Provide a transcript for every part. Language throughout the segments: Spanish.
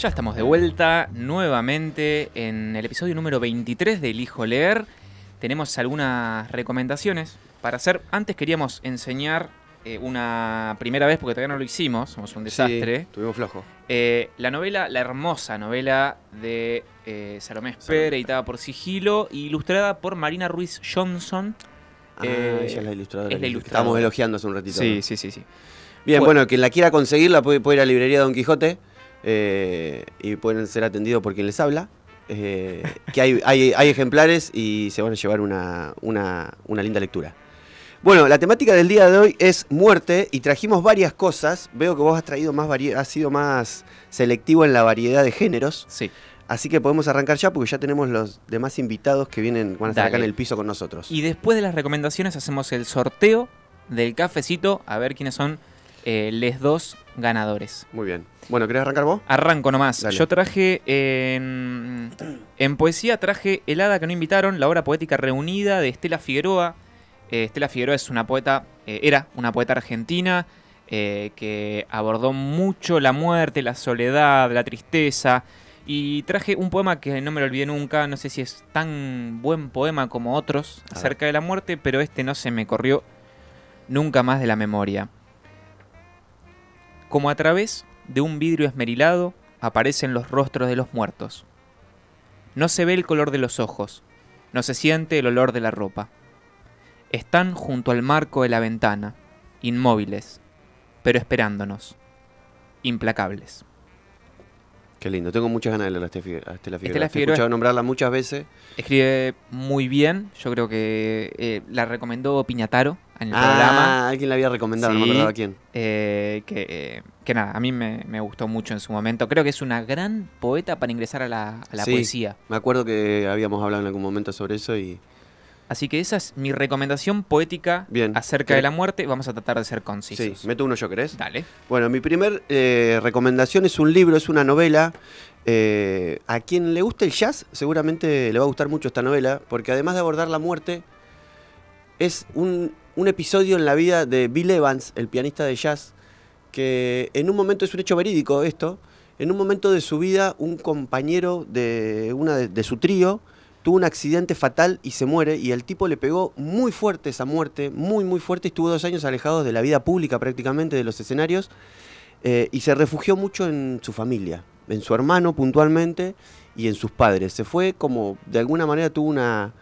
Ya estamos de vuelta nuevamente en el episodio número 23 de hijo Leer. Tenemos algunas recomendaciones para hacer. Antes queríamos enseñar eh, una primera vez, porque todavía no lo hicimos, somos un desastre. Sí, tuvimos flojo. Eh, la novela, la hermosa novela de eh, Salomé editada por Sigilo, ilustrada por Marina Ruiz Johnson. Ah, ella eh, es la ilustradora. Estamos elogiando hace un ratito. Sí, sí, sí, Bien, bueno, quien la quiera conseguir la puede, puede ir a la librería Don Quijote. Eh, y pueden ser atendidos por quien les habla. Eh, que hay, ejemplares y se van a llevar una, linda lectura. Bueno, la temática del día de hoy es muerte y trajimos varias cosas. Veo que vos has traído más has sido más selectivo en la variedad de géneros. Sí. Así que podemos arrancar ya porque ya tenemos los demás invitados que vienen, van a estar acá en el piso con nosotros. Y después de las recomendaciones hacemos el sorteo del cafecito a ver quiénes son eh, les dos ganadores. Muy bien. Bueno, ¿querés arrancar vos? Arranco nomás. Yo traje en, poesía traje El hada que no invitaron, la obra poética reunida de Estela Figueroa. Eh, Estela Figueroa es una poeta, eh, era una poeta argentina que abordó mucho la muerte, la soledad, la tristeza. Y traje un poema que no me lo olvidé nunca, no sé si es tan buen poema como otros acerca de la muerte, pero este no se me corrió nunca más de la memoria como a través de un vidrio esmerilado aparecen los rostros de los muertos. No se ve el color de los ojos, no se siente el olor de la ropa. Están junto al marco de la ventana, inmóviles, pero esperándonos, implacables. Qué lindo, tengo muchas ganas de leer a Estela Figueroa. He escuchado nombrarla muchas veces. Escribe muy bien, yo creo que eh, la recomendó Piñataro, en ah, Alguien la había recomendado, no me acuerdo a quién. Eh, eh, que, nada, a mí me, gustó mucho en su momento. Creo que es una gran poeta para ingresar a la, a sí, poesía. Me acuerdo que habíamos hablado en algún momento sobre eso y. Así que esa es mi recomendación poética acerca de la muerte. Vamos a tratar de ser concisos. Sí, meto uno yo, ¿querés? Dale. Bueno, mi primer eh, recomendación es un libro, es una novela. a quien le guste el jazz, seguramente le va a gustar mucho esta novela, porque además de abordar la muerte, es un, episodio en la vida de Bill Evans, el pianista de jazz, que en un momento es un hecho verídico esto, en un momento de su vida un compañero de, una de, su trío tuvo un accidente fatal y se muere y el tipo le pegó muy fuerte esa muerte, muy muy fuerte, y estuvo dos años alejado de la vida pública prácticamente, de los escenarios, eh, y se refugió mucho en su familia, en su hermano puntualmente y en sus padres. Se fue como, de alguna manera tuvo una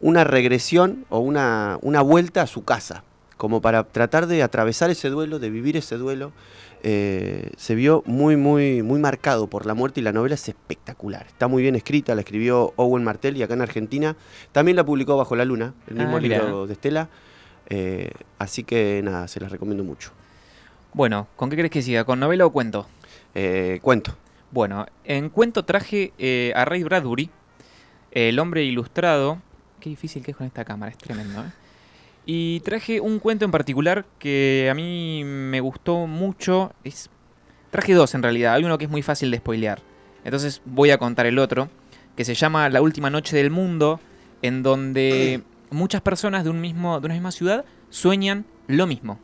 una regresión o una, vuelta a su casa, como para tratar de atravesar ese duelo, de vivir ese duelo. Eh, se vio muy, muy, muy marcado por la muerte y la novela es espectacular. Está muy bien escrita, la escribió Owen Martel y acá en Argentina. También la publicó Bajo la Luna, el mismo ah, libro de Estela. Eh, así que nada, se las recomiendo mucho. Bueno, ¿con qué crees que siga? ¿Con novela o cuento? Eh, cuento. Bueno, en cuento traje a Ray Bradbury, el hombre ilustrado, qué difícil que es con esta cámara, es tremendo. ¿eh? Y traje un cuento en particular que a mí me gustó mucho. Traje dos en realidad, hay uno que es muy fácil de spoilear. Entonces voy a contar el otro, que se llama La última noche del mundo, en donde muchas personas de, un mismo, de una misma ciudad sueñan lo mismo.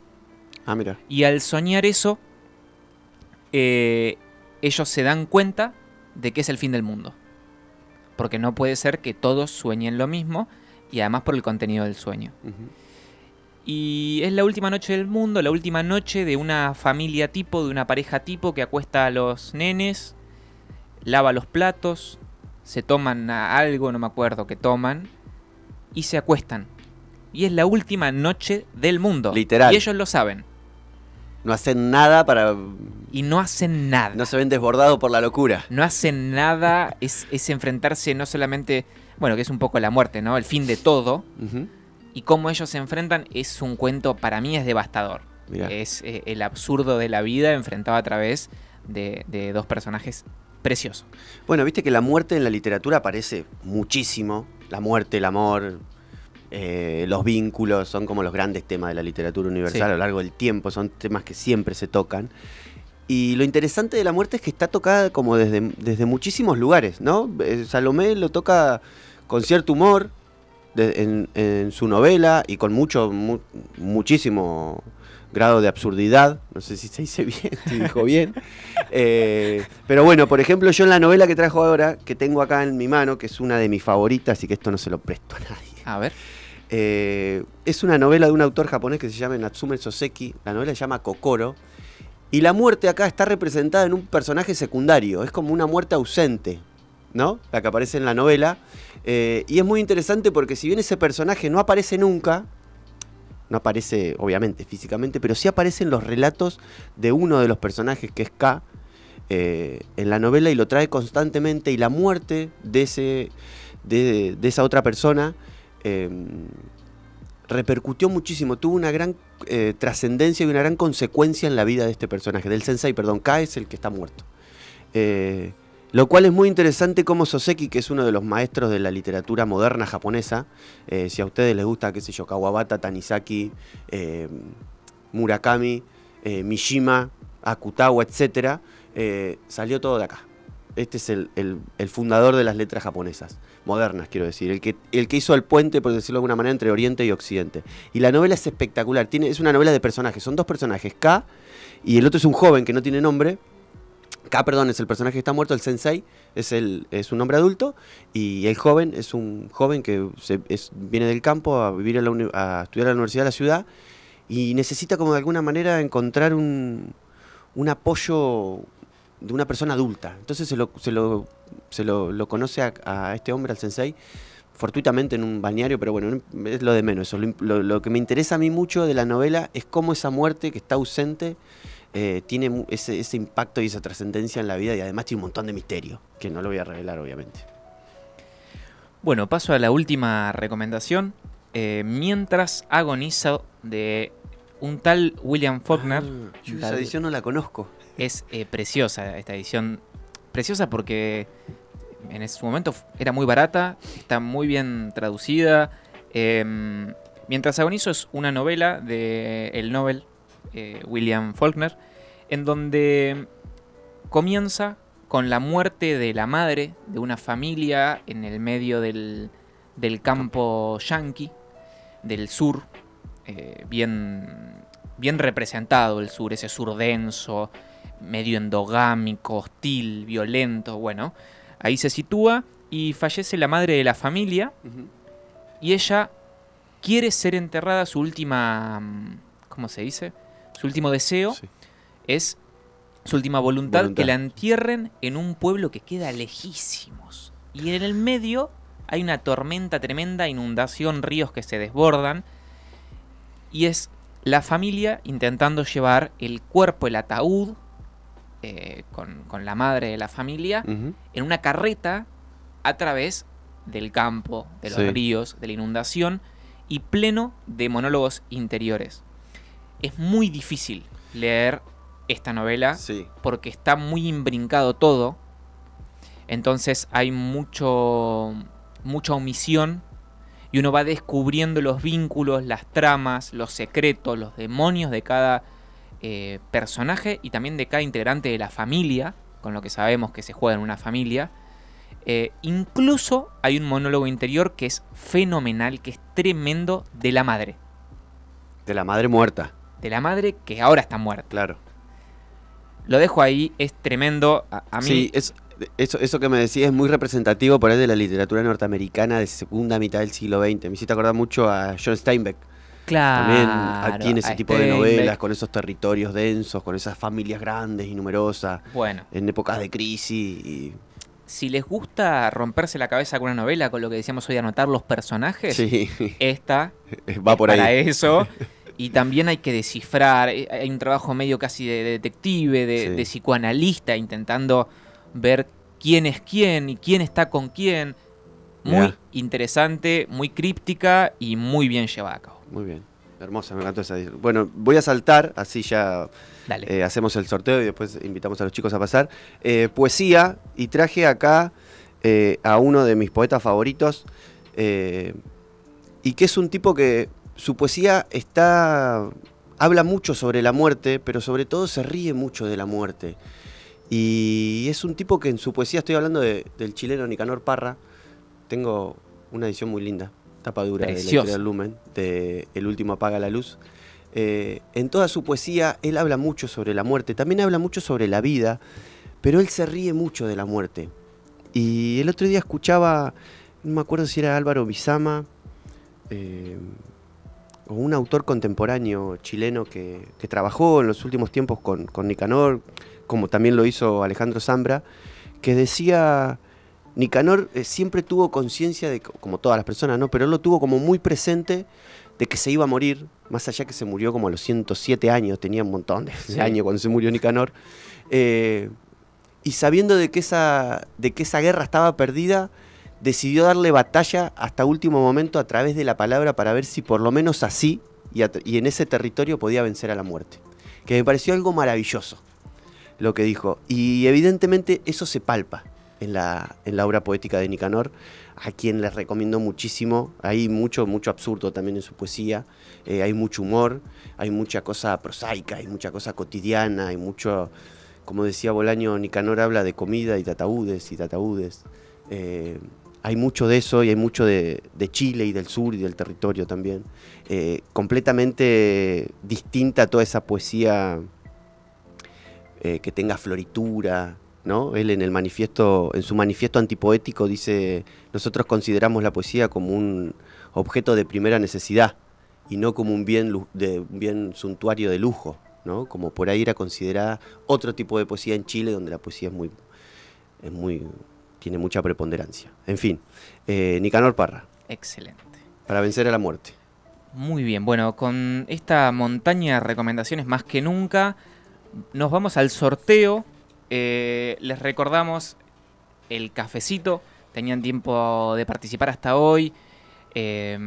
Ah, mira. Y al soñar eso, eh, ellos se dan cuenta de que es el fin del mundo porque no puede ser que todos sueñen lo mismo y además por el contenido del sueño. Y es la última noche del mundo, la última noche de una familia tipo, de una pareja tipo que acuesta a los nenes, lava los platos, se toman algo, no me acuerdo que toman, y se acuestan. Y es la última noche del mundo. Literal. Y ellos lo saben. No hacen nada para... Y no hacen nada. No se ven desbordados por la locura. No hacen nada, es, enfrentarse no solamente, bueno, que es un poco la muerte, ¿no? El fin de todo. Y cómo ellos se enfrentan es un cuento, para mí es devastador. Es eh, el absurdo de la vida enfrentado a través de, de dos personajes preciosos. Bueno, viste que la muerte en la literatura aparece muchísimo. La muerte, el amor, eh, los vínculos, son como los grandes temas de la literatura universal a lo largo del tiempo, son temas que siempre se tocan. Y lo interesante de la muerte es que está tocada como desde, desde muchísimos lugares, ¿no? Eh, Salomé lo toca con cierto humor en, su novela y con mucho, muchísimo grado de absurdidad. No sé si se dice bien, si dijo bien. Eh, pero bueno, por ejemplo, yo en la novela que trajo ahora, que tengo acá en mi mano, que es una de mis favoritas y que esto no se lo presto a nadie. A ver. Eh, es una novela de un autor japonés que se llama Natsume Soseki. La novela se llama Kokoro. Y la muerte acá está representada en un personaje secundario. Es como una muerte ausente, ¿no? La que aparece en la novela. Eh, y es muy interesante porque si bien ese personaje no aparece nunca, no aparece obviamente físicamente, pero sí aparecen los relatos de uno de los personajes que es K eh, en la novela y lo trae constantemente y la muerte de, ese, de esa otra persona Em, repercutió muchísimo, tuvo una gran eh, trascendencia y una gran consecuencia en la vida de este personaje, del sensei, perdón, K es el que está muerto. Eh, lo cual es muy interesante como Soseki, que es uno de los maestros de la literatura moderna japonesa, eh, si a ustedes les gusta, qué sé yo, Kawabata, Tanizaki, Murakami, Mishima, Akutawa, etc., salió todo de acá. Este es el fundador de las letras japonesas modernas, quiero decir, el que, el que hizo el puente, por decirlo de alguna manera, entre Oriente y Occidente. Y la novela es espectacular, tiene, es una novela de personajes, son dos personajes, K y el otro es un joven que no tiene nombre, K, perdón, es el personaje que está muerto, el sensei es, el, es un hombre adulto y el joven es un joven que viene del campo a, vivir a, a estudiar a la universidad de la ciudad y necesita como de alguna manera encontrar un, un apoyo de una persona adulta. Entonces se lo, se lo, conoce a, este hombre, al sensei, fortuitamente en un balneario, pero bueno, es lo de menos. Lo, que me interesa a mí mucho de la novela es cómo esa muerte que está ausente eh, tiene ese, impacto y esa trascendencia en la vida y además tiene un montón de misterio, que no lo voy a revelar obviamente. Bueno, paso a la última recomendación. Eh, mientras agoniza de un tal William Faulkner. Ah, edición no la conozco es eh, preciosa esta edición. Preciosa porque en su momento era muy barata, está muy bien traducida. Em, mientras agonizo es una novela de el novel eh, William Faulkner, en donde comienza con la muerte de la madre de una familia en el medio del, campo yanqui, del sur, eh, bien, bien representado el sur, ese sur denso, medio endogámico, hostil, violento, bueno. Ahí se sitúa y fallece la madre de la familia y ella quiere ser enterrada, su última, mm, ¿cómo se dice? Su último deseo es, su última voluntad, que la entierren en un pueblo que queda lejísimos. Y en el medio hay una tormenta tremenda, inundación, ríos que se desbordan. Y es la familia intentando llevar el cuerpo, el ataúd, eh, con, la madre de la familia en una carreta a través del campo, de los ríos, de la inundación y pleno de monólogos interiores. Es muy difícil leer esta novela porque está muy imbrincado todo. Entonces hay mucho, mucha omisión y uno va descubriendo los vínculos, las tramas, los secretos, los demonios de cada eh, personaje y también de cada integrante de la familia, con lo que sabemos que se juega en una familia. Eh, incluso hay un monólogo interior que es fenomenal, que es tremendo, de la madre. De la madre muerta. De la madre que ahora está muerta. Claro. Lo dejo ahí, es tremendo. A, mí... Sí, es, eso, eso que me decís es muy representativo por ahí de la literatura norteamericana de segunda mitad del siglo XX. Me hiciste acordar mucho a John Steinbeck. También aquí en ese tipo de novelas, con esos territorios densos, con esas familias grandes y numerosas. En épocas de crisis. Si les gusta romperse la cabeza con una novela, con lo que decíamos hoy, anotar los personajes, esta va por para eso. Y también hay que descifrar. Eh, hay un trabajo medio casi de, detective, de, psicoanalista, intentando ver quién es quién y quién está con quién. Muy interesante, muy críptica y muy bien llevada a cabo. Muy bien. Hermosa, me encantó esa. Bueno, voy a saltar, así ya eh, hacemos el sorteo y después invitamos a los chicos a pasar. Eh, poesía, y traje acá eh, a uno de mis poetas favoritos, y que es un tipo que su poesía está. habla mucho sobre la muerte, pero sobre todo se ríe mucho de la muerte. Y es un tipo que en su poesía, estoy hablando del chileno Nicanor Parra, tengo una edición muy linda tapadura dura de del Lumen, de El último apaga la luz. Eh, en toda su poesía él habla mucho sobre la muerte, también habla mucho sobre la vida, pero él se ríe mucho de la muerte. Y el otro día escuchaba, no me acuerdo si era Álvaro Bizama eh, o un autor contemporáneo chileno que, trabajó en los últimos tiempos con, con Nicanor, como también lo hizo Alejandro Zambra, que decía Nicanor eh, siempre tuvo conciencia de, como todas las personas, ¿no? Pero él lo tuvo como muy presente de que se iba a morir, más allá que se murió como a los 107 años, tenía un montón de años cuando se murió Nicanor. Eh, y sabiendo de que, esa, de que esa guerra estaba perdida, decidió darle batalla hasta último momento a través de la palabra para ver si por lo menos así y, y en ese territorio podía vencer a la muerte. Que me pareció algo maravilloso lo que dijo. Y evidentemente eso se palpa en la, obra poética de Nicanor, a quien les recomiendo muchísimo. Hay mucho, mucho absurdo también en su poesía, eh, hay mucho humor, hay mucha cosa prosaica, hay mucha cosa cotidiana, hay mucho, como decía Bolaño, Nicanor habla de comida y de ataúdes y de ataúdes. Eh, hay mucho de eso y hay mucho de, Chile y del sur y del territorio también. Eh, completamente distinta a toda esa poesía que tenga floritura, él en el manifiesto, en su manifiesto antipoético dice, nosotros consideramos la poesía como un objeto de primera necesidad y no como un bien, suntuario de lujo, Como por ahí era considerada otro tipo de poesía en Chile, donde la poesía es muy, tiene mucha preponderancia. En fin, eh, Nicanor Parra. Excelente. Para vencer a la muerte. Muy bien, bueno, con esta montaña de recomendaciones más que nunca, nos vamos al sorteo eh, les recordamos el cafecito. Tenían tiempo de participar hasta hoy. Eh,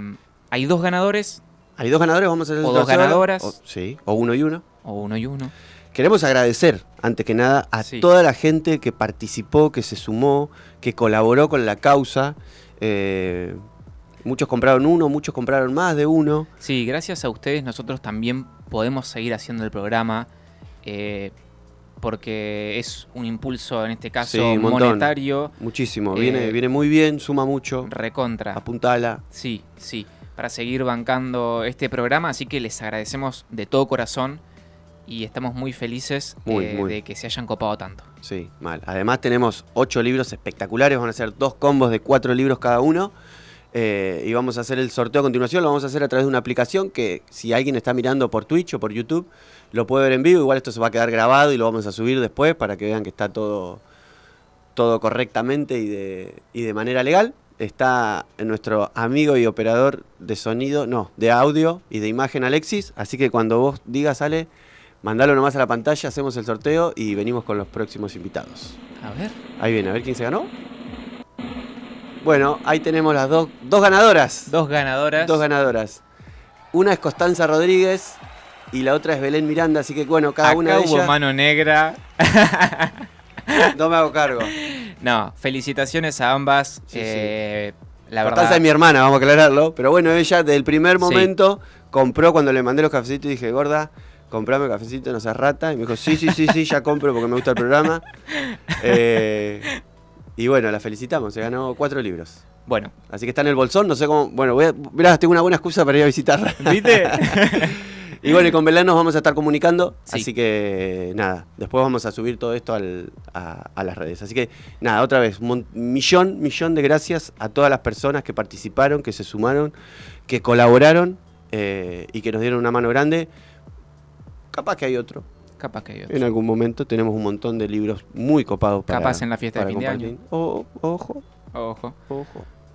hay dos ganadores. Hay dos ganadores, vamos a O dos ganadoras. sí, o uno y uno. O uno y uno. Queremos agradecer, antes que nada, a toda la gente que participó, que se sumó, que colaboró con la causa. Eh, muchos compraron uno, muchos compraron más de uno. Sí, gracias a ustedes nosotros también podemos seguir haciendo el programa porque es un impulso en este caso monetario. Muchísimo, eh, viene, viene muy bien, suma mucho. Recontra. Apuntala. Sí, sí, para seguir bancando este programa, así que les agradecemos de todo corazón y estamos muy felices eh, de que se hayan copado tanto. Sí, mal. Además tenemos ocho libros espectaculares, van a ser dos combos de cuatro libros cada uno. Eh, y vamos a hacer el sorteo a continuación, lo vamos a hacer a través de una aplicación que si alguien está mirando por Twitch o por YouTube, lo puede ver en vivo, igual esto se va a quedar grabado y lo vamos a subir después para que vean que está todo, todo correctamente y de, y de manera legal. Está nuestro amigo y operador de sonido, no, de audio y de imagen Alexis, así que cuando vos digas, sale mandalo nomás a la pantalla, hacemos el sorteo y venimos con los próximos invitados. A ver. Ahí viene, a ver quién se ganó. Bueno, ahí tenemos las dos, dos ganadoras. Dos ganadoras. Dos ganadoras. Una es Costanza Rodríguez y la otra es Belén Miranda, así que bueno, cada una de hubo mano negra. no me hago cargo. No, felicitaciones a ambas. Eh, la verdad... es mi hermana, vamos a aclararlo. Pero bueno, ella del primer momento compró cuando le mandé los cafecitos y dije, gorda, comprame cafecito, no seas rata. Y me dijo, sí, sí, sí, sí, ya compro porque me gusta el programa. Eh, y bueno, la felicitamos, se ganó cuatro libros. Bueno. Así que está en el bolsón, no sé cómo. Bueno, voy tengo una buena excusa para ir a visitarla. ¿Viste? y bueno, y con Belén nos vamos a estar comunicando. Así que nada, después vamos a subir todo esto a, las redes. Así que nada, otra vez, millón, millón de gracias a todas las personas que participaron, que se sumaron, que colaboraron eh, y que nos dieron una mano grande. Capaz que hay otro. En algún momento tenemos un montón de libros muy copados para Capaz en la fiesta de fin de año. ojo. Ojo.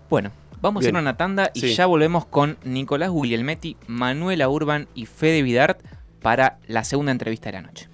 Bueno, vamos a hacer una tanda y ya volvemos con Nicolás Guglielmetti, Manuela Urban y Fede Vidart para la segunda entrevista de la noche.